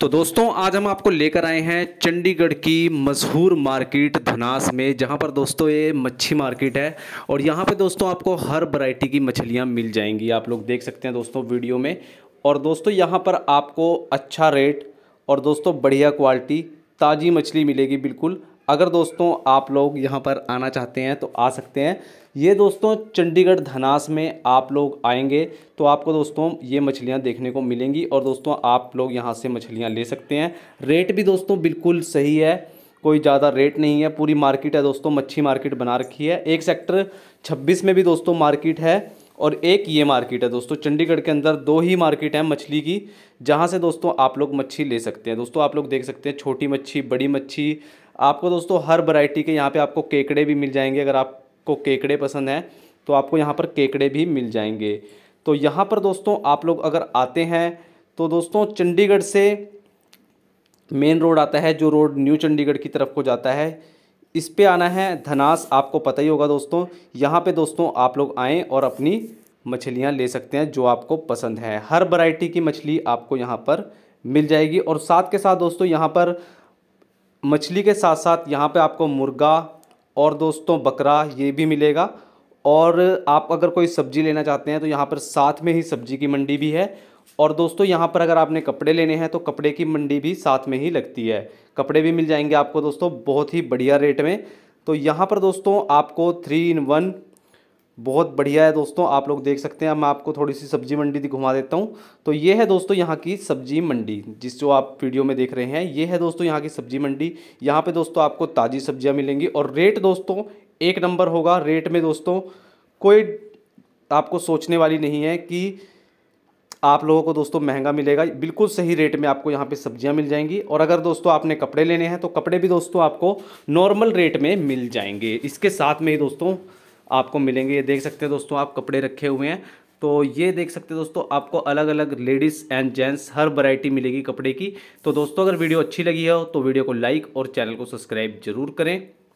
तो दोस्तों आज हम आपको लेकर आए हैं चंडीगढ़ की मशहूर मार्केट धनास में जहां पर दोस्तों ये मच्छी मार्केट है और यहां पे दोस्तों आपको हर वैरायटी की मछलियां मिल जाएंगी आप लोग देख सकते हैं दोस्तों वीडियो में और दोस्तों यहां पर आपको अच्छा रेट और दोस्तों बढ़िया क्वालिटी ताज़ी मछली मिलेगी बिल्कुल अगर दोस्तों आप लोग यहाँ पर आना चाहते हैं तो आ सकते हैं ये दोस्तों चंडीगढ़ धनास में आप लोग आएंगे तो आपको दोस्तों ये मछलियाँ देखने को मिलेंगी और दोस्तों आप लोग यहाँ से मछलियाँ ले सकते हैं रेट भी दोस्तों बिल्कुल सही है कोई ज़्यादा रेट नहीं है पूरी मार्केट है दोस्तों मच्छी मार्केट बना रखी है एक सेक्टर छब्बीस में भी दोस्तों मार्केट है और एक ये मार्केट है दोस्तों चंडीगढ़ के अंदर दो ही मार्केट है मछली की जहाँ से दोस्तों आप लोग मच्छी ले सकते हैं दोस्तों आप लोग देख सकते हैं छोटी मच्छी बड़ी मच्छी आपको दोस्तों हर वैरायटी के यहाँ पे आपको केकड़े भी मिल जाएंगे अगर आपको केकड़े पसंद हैं तो आपको यहाँ पर केकड़े भी मिल जाएंगे तो यहाँ पर दोस्तों आप लोग अगर आते हैं तो दोस्तों चंडीगढ़ से मेन रोड आता है जो रोड न्यू चंडीगढ़ की तरफ को जाता है इस पर आना है धनास आपको पता ही होगा दोस्तों यहाँ पर दोस्तों आप लोग आएँ और अपनी मछलियाँ ले सकते हैं जो आपको पसंद है हर वैरायटी की मछली आपको यहाँ पर मिल जाएगी और साथ के साथ दोस्तों यहाँ पर मछली के साथ साथ यहाँ पे आपको मुर्गा और दोस्तों बकरा ये भी मिलेगा और आप अगर कोई सब्ज़ी लेना चाहते हैं तो यहाँ पर साथ में ही सब्ज़ी की मंडी भी है और दोस्तों यहाँ पर अगर आपने कपड़े लेने हैं तो कपड़े की मंडी भी साथ में ही लगती है कपड़े भी मिल जाएंगे आपको दोस्तों बहुत ही बढ़िया रेट में तो यहाँ पर दोस्तों आपको थ्री इन वन बहुत बढ़िया है दोस्तों आप लोग देख सकते हैं मैं आपको थोड़ी सी सब्जी मंडी भी घुमा देता हूँ तो ये है दोस्तों यहाँ की सब्जी मंडी जिस जो आप वीडियो में देख रहे हैं ये है दोस्तों यहाँ की सब्जी मंडी यहाँ पे दोस्तों आपको ताज़ी सब्जियाँ मिलेंगी और रेट दोस्तों एक नंबर होगा रेट में दोस्तों कोई आपको सोचने वाली नहीं है कि आप लोगों को दोस्तों महंगा मिलेगा बिल्कुल सही रेट में आपको यहाँ पे सब्जियाँ मिल जाएंगी और अगर दोस्तों आपने कपड़े लेने हैं तो कपड़े भी दोस्तों आपको नॉर्मल रेट में मिल जाएंगे इसके साथ में ही दोस्तों आपको मिलेंगे ये देख सकते हैं दोस्तों आप कपड़े रखे हुए हैं तो ये देख सकते हैं दोस्तों आपको अलग अलग लेडीज़ एंड जेंट्स हर वैरायटी मिलेगी कपड़े की तो दोस्तों अगर वीडियो अच्छी लगी हो तो वीडियो को लाइक और चैनल को सब्सक्राइब जरूर करें